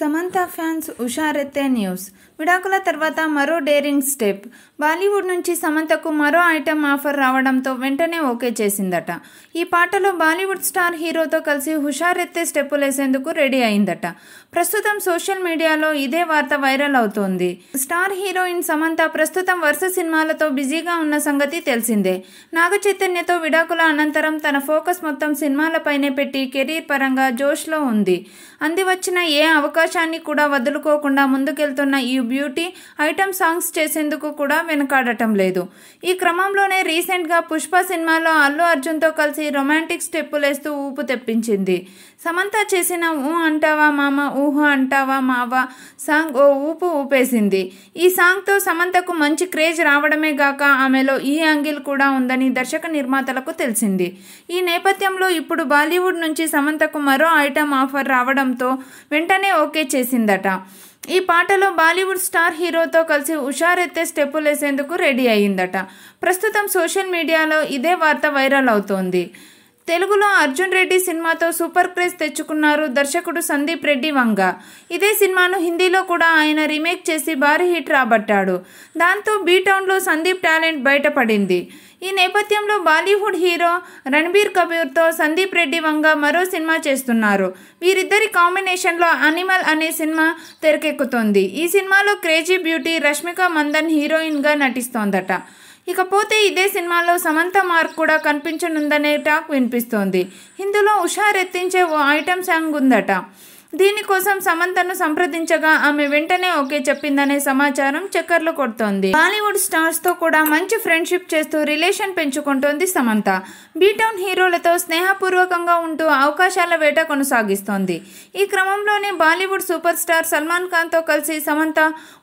Samantha fans ఉషారెత్తే news విడాకుల తర్వాత మరో డేరింగ్ స్టెప్ బాలీవుడ్ నుంచి సమంతకు మరో ఐటెం ఆఫర్ రావడంతో వెంటనే ఓకే చేసిందట ఈ పాటలో బాలీవుడ్ స్టార్ హీరోతో కలిసి హుషారెత్తే స్టెప్పులేసేందుకు రెడీ అయిందట ప్రస్తుతం సోషల్ మీడియాలో ఇదే వార్త వైరల్ అవుతోంది స్టార్ హీరోయిన్ సమంత ప్రస్తుతం వరుస సినిమాలతో బిజీగా ఉన్న సంగతి తెలిసిందే నాగ చైతన్యతో విడాకుల అనంతరం తన ఫోకస్ మొత్తం సినిమాలపైనే పెట్టి కెరీర్ పరంగా జోష్లో ఉంది అందివచ్చిన ఏ అవకాశం అవకాశాన్ని కూడా వదులుకోకుండా ముందుకెళ్తున్న ఈ బ్యూటీ ఐటమ్ సాంగ్స్ చేసేందుకు కూడా వెనుకాడటం లేదు ఈ క్రమంలోనే రీసెంట్గా పుష్ప సినిమాలో అల్లు అర్జున్తో కలిసి రొమాంటిక్ వేస్తూ ఊపు తెప్పించింది సమంత చేసిన ఊ అంటావా మామ ఊహ అంటావా మావా సాంగ్ ఓ ఊపు ఊపేసింది ఈ సాంగ్తో సమంతకు మంచి క్రేజ్ రావడమే గాక ఆమెలో ఈ యాంగిల్ కూడా ఉందని దర్శక నిర్మాతలకు తెలిసింది ఈ నేపథ్యంలో ఇప్పుడు బాలీవుడ్ నుంచి సమంతకు మరో ఐటమ్ ఆఫర్ రావడంతో వెంటనే ఓ ఓకే చేసిందట ఈ పాటలో బాలీవుడ్ స్టార్ హీరోతో కలిసి ఉషారెత్తే లేసేందుకు రెడీ అయ్యిందట ప్రస్తుతం సోషల్ మీడియాలో ఇదే వార్త వైరల్ అవుతోంది తెలుగులో అర్జున్ రెడ్డి సినిమాతో సూపర్ క్రేజ్ తెచ్చుకున్నారు దర్శకుడు సందీప్ రెడ్డి వంగ ఇదే సినిమాను హిందీలో కూడా ఆయన రీమేక్ చేసి భారీ హిట్ రాబట్టాడు దాంతో బీటౌన్లో సందీప్ టాలెంట్ బయటపడింది ఈ నేపథ్యంలో బాలీవుడ్ హీరో రణబీర్ కపూర్తో సందీప్ రెడ్డి వంగ మరో సినిమా చేస్తున్నారు వీరిద్దరి కాంబినేషన్లో అనిమల్ అనే సినిమా తెరకెక్కుతోంది ఈ సినిమాలో క్రేజీ బ్యూటీ రష్మిక మందన్ హీరోయిన్గా నటిస్తోందట ఇకపోతే ఇదే సినిమాలో సమంత మార్క్ కూడా కనిపించనుందనే టాక్ వినిపిస్తోంది ఇందులో ఉషారెత్తించే ఓ ఐటమ్ సాంగ్ ఉందట దీనికోసం సమంతను సంప్రదించగా ఆమె వెంటనే ఓకే చెప్పిందనే సమాచారం చక్కర్లు కొడుతోంది బాలీవుడ్ స్టార్స్ తో కూడా మంచి ఫ్రెండ్షిప్ చేస్తూ రిలేషన్ పెంచుకుంటోంది సమంత బీటౌన్ హీరోలతో స్నేహపూర్వకంగా ఉంటూ అవకాశాల వేట కొనసాగిస్తోంది ఈ క్రమంలోనే బాలీవుడ్ సూపర్ స్టార్ సల్మాన్ ఖాన్తో కలిసి సమంత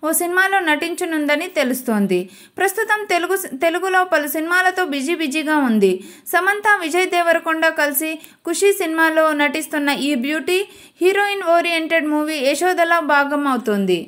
ఓ సినిమాలో నటించనుందని తెలుస్తోంది ప్రస్తుతం తెలుగు తెలుగులో పలు సినిమాలతో బిజీ బిజీగా ఉంది సమంత విజయ్ దేవరకొండ కలిసి ఖుషీ సినిమాలో నటిస్తున్న ఈ beauty heroine action oriented movie యశోదలా భాగం అవుతుంది